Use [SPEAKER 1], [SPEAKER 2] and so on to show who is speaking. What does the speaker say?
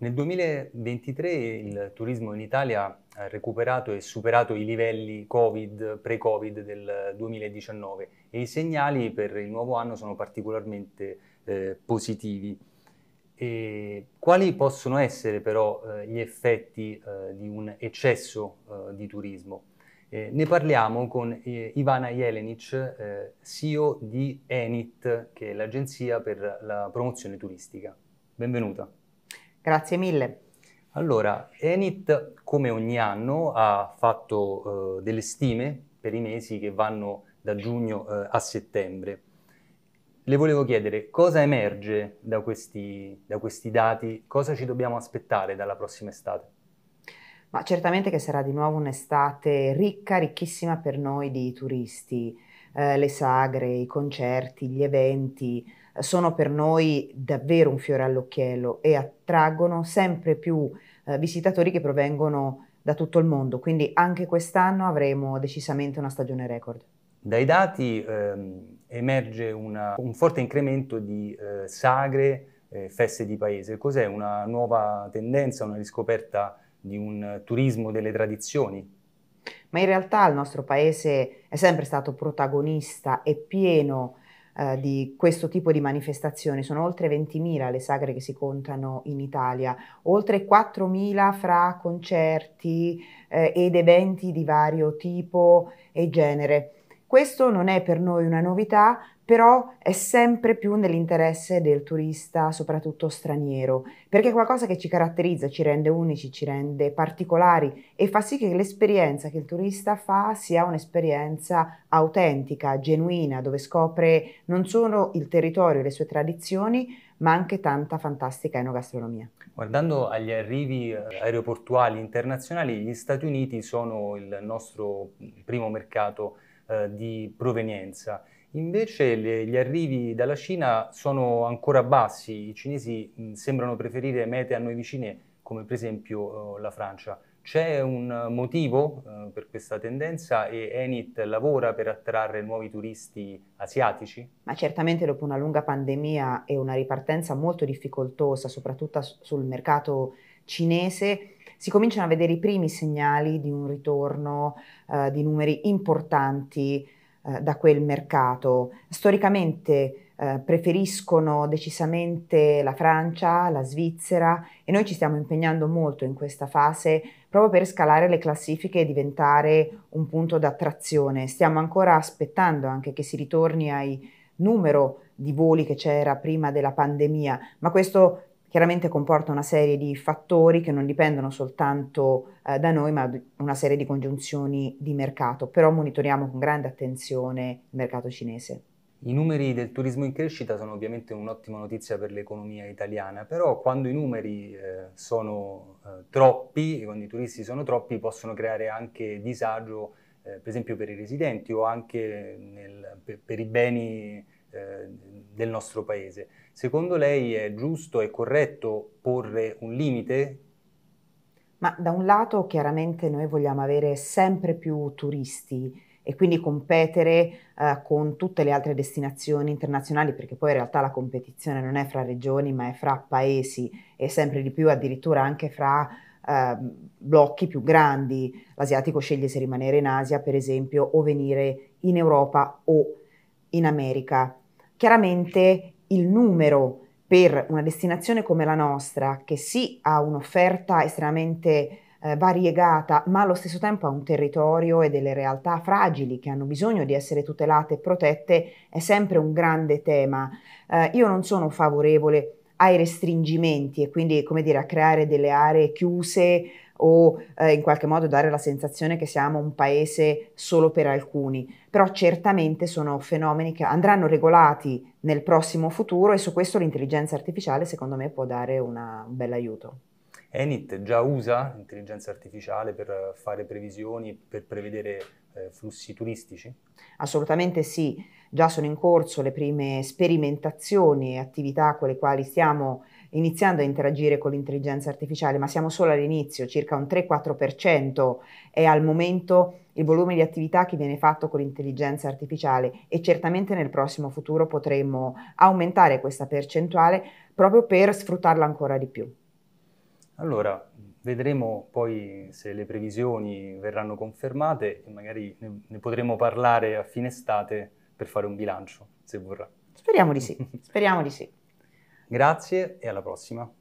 [SPEAKER 1] Nel 2023 il turismo in Italia ha recuperato e superato i livelli Covid, pre-Covid del 2019 e i segnali per il nuovo anno sono particolarmente eh, positivi. E quali possono essere però eh, gli effetti eh, di un eccesso eh, di turismo? Eh, ne parliamo con eh, Ivana Jelenic, CEO di Enit, che è l'agenzia per la promozione turistica. Benvenuta. Grazie mille. Allora, Enit come ogni anno ha fatto eh, delle stime per i mesi che vanno da giugno eh, a settembre. Le volevo chiedere cosa emerge da questi, da questi dati, cosa ci dobbiamo aspettare dalla prossima estate?
[SPEAKER 2] Ma certamente che sarà di nuovo un'estate ricca, ricchissima per noi di turisti. Eh, le sagre, i concerti, gli eventi, sono per noi davvero un fiore all'occhiello e attraggono sempre più eh, visitatori che provengono da tutto il mondo, quindi anche quest'anno avremo decisamente una stagione record.
[SPEAKER 1] Dai dati ehm, emerge una, un forte incremento di eh, sagre, eh, feste di paese. Cos'è una nuova tendenza, una riscoperta di un turismo delle tradizioni?
[SPEAKER 2] Ma in realtà il nostro paese è sempre stato protagonista e pieno eh, di questo tipo di manifestazioni. Sono oltre 20.000 le sagre che si contano in Italia, oltre 4.000 fra concerti eh, ed eventi di vario tipo e genere. Questo non è per noi una novità, però è sempre più nell'interesse del turista, soprattutto straniero, perché è qualcosa che ci caratterizza, ci rende unici, ci rende particolari e fa sì che l'esperienza che il turista fa sia un'esperienza autentica, genuina, dove scopre non solo il territorio e le sue tradizioni, ma anche tanta fantastica enogastronomia.
[SPEAKER 1] Guardando agli arrivi eh, aeroportuali internazionali, gli Stati Uniti sono il nostro primo mercato eh, di provenienza. Invece le, gli arrivi dalla Cina sono ancora bassi, i cinesi mh, sembrano preferire mete a noi vicine come per esempio uh, la Francia. C'è un motivo uh, per questa tendenza e Enit lavora per attrarre nuovi turisti asiatici?
[SPEAKER 2] Ma certamente dopo una lunga pandemia e una ripartenza molto difficoltosa, soprattutto sul mercato cinese, si cominciano a vedere i primi segnali di un ritorno uh, di numeri importanti eh, da quel mercato. Storicamente eh, preferiscono decisamente la Francia, la Svizzera e noi ci stiamo impegnando molto in questa fase proprio per scalare le classifiche e diventare un punto d'attrazione. Stiamo ancora aspettando anche che si ritorni ai numero di voli che c'era prima della pandemia, ma questo chiaramente comporta una serie di fattori che non dipendono soltanto eh, da noi, ma una serie di congiunzioni di mercato, però monitoriamo con grande attenzione il mercato cinese.
[SPEAKER 1] I numeri del turismo in crescita sono ovviamente un'ottima notizia per l'economia italiana, però quando i numeri eh, sono eh, troppi, quando i turisti sono troppi, possono creare anche disagio, eh, per esempio per i residenti o anche nel, per, per i beni eh, del nostro paese. Secondo lei è giusto e corretto porre un limite?
[SPEAKER 2] Ma da un lato chiaramente noi vogliamo avere sempre più turisti e quindi competere eh, con tutte le altre destinazioni internazionali, perché poi in realtà la competizione non è fra regioni, ma è fra paesi e sempre di più addirittura anche fra eh, blocchi più grandi. L'asiatico sceglie se rimanere in Asia, per esempio, o venire in Europa o in in America. Chiaramente il numero per una destinazione come la nostra, che sì ha un'offerta estremamente eh, variegata, ma allo stesso tempo ha un territorio e delle realtà fragili che hanno bisogno di essere tutelate e protette, è sempre un grande tema. Eh, io non sono favorevole ai restringimenti e quindi, come dire, a creare delle aree chiuse o eh, in qualche modo dare la sensazione che siamo un paese solo per alcuni, però certamente sono fenomeni che andranno regolati nel prossimo futuro e su questo l'intelligenza artificiale secondo me può dare una, un bel aiuto.
[SPEAKER 1] Enit già usa l'intelligenza artificiale per fare previsioni, per prevedere eh, flussi turistici?
[SPEAKER 2] Assolutamente sì, già sono in corso le prime sperimentazioni e attività con le quali stiamo iniziando a interagire con l'intelligenza artificiale, ma siamo solo all'inizio, circa un 3-4% è al momento il volume di attività che viene fatto con l'intelligenza artificiale e certamente nel prossimo futuro potremo aumentare questa percentuale proprio per sfruttarla ancora di più.
[SPEAKER 1] Allora, vedremo poi se le previsioni verranno confermate e magari ne potremo parlare a fine estate per fare un bilancio, se vorrà. Speriamo di sì, speriamo di sì. Grazie e alla prossima.